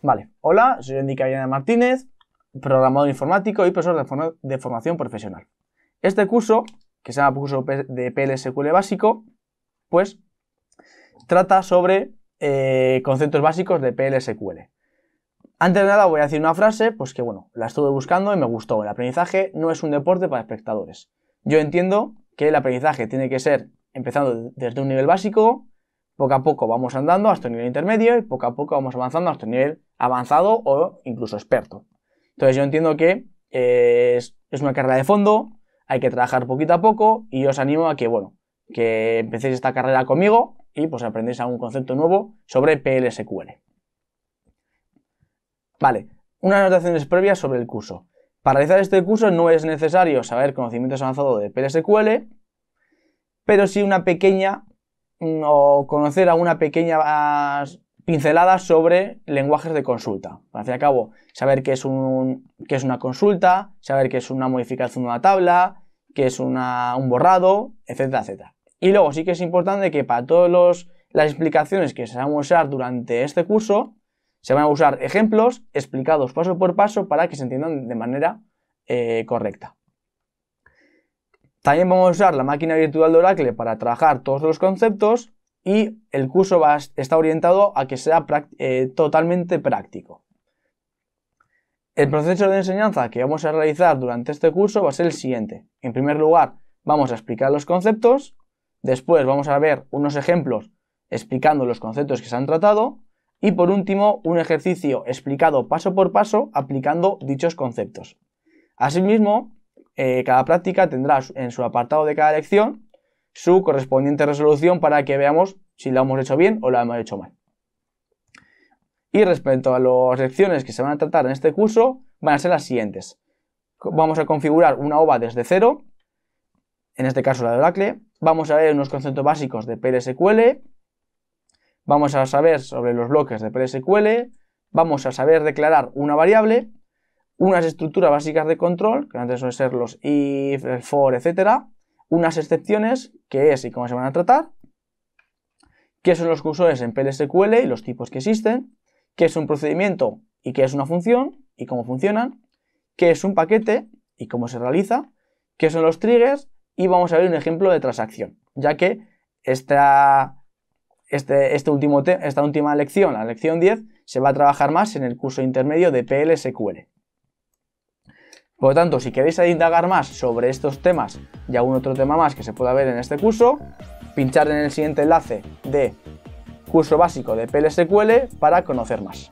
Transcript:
Vale, hola, soy Enrique Martínez, programador informático y profesor de, formación profesional. Este curso, que se llama curso de PLSQL básico, pues trata sobre eh, conceptos básicos de PLSQL. Antes de nada voy a decir una frase, pues que bueno, la estuve buscando y me gustó. El aprendizaje no es un deporte para espectadores. Yo entiendo que el aprendizaje tiene que ser empezando desde un nivel básico, poco a poco vamos andando hasta un nivel intermedio y poco a poco vamos avanzando hasta un nivel avanzado o incluso experto. Entonces yo entiendo que eh, es, una carrera de fondo, hay que trabajar poquito a poco y os animo a que, bueno, que empecéis esta carrera conmigo y pues aprendéis algún concepto nuevo sobre PLSQL. Vale, unas anotaciones previas sobre el curso. Para realizar este curso no es necesario saber conocimientos avanzados de PLSQL, pero sí una pequeña mm, o conocer a una pequeña pinceladas sobre lenguajes de consulta. Al fin y cabo, saber qué es, un, es una consulta, saber qué es una modificación de una tabla, qué es un borrado, etcétera, etcétera. Y luego sí que es importante que para todas las explicaciones que se van a usar durante este curso, se van a usar ejemplos explicados paso por paso para que se entiendan de manera eh, correcta. También vamos a usar la máquina virtual de Oracle para trabajar todos los conceptos y el curso está orientado a que sea eh, totalmente práctico. El proceso de enseñanza que vamos a realizar durante este curso va a ser el siguiente. En primer lugar, vamos a explicar los conceptos, después vamos a ver unos ejemplos explicando los conceptos que se han tratado y por último un ejercicio explicado paso por paso aplicando dichos conceptos. Asimismo, eh, cada práctica tendrá en su apartado de cada lección su correspondiente resolución para que veamos si la hemos hecho bien o la hemos hecho mal. Y respecto a las lecciones que se van a tratar en este curso, van a ser las siguientes. Vamos a configurar una OVA desde cero, en este caso la de Oracle. Vamos a ver unos conceptos básicos de PLSQL. Vamos a saber sobre los bloques de PLSQL. Vamos a saber declarar una variable. Unas estructuras básicas de control, que antes suelen ser los if, el for, etcétera unas excepciones, qué es y cómo se van a tratar, qué son los cursores en PLSQL y los tipos que existen, qué es un procedimiento y qué es una función y cómo funcionan, qué es un paquete y cómo se realiza, qué son los triggers y vamos a ver un ejemplo de transacción, ya que esta, este, este último esta última lección, la lección 10, se va a trabajar más en el curso intermedio de PLSQL. Por lo tanto, si queréis indagar más sobre estos temas y algún otro tema más que se pueda ver en este curso, pinchar en el siguiente enlace de curso básico de PLSQL para conocer más.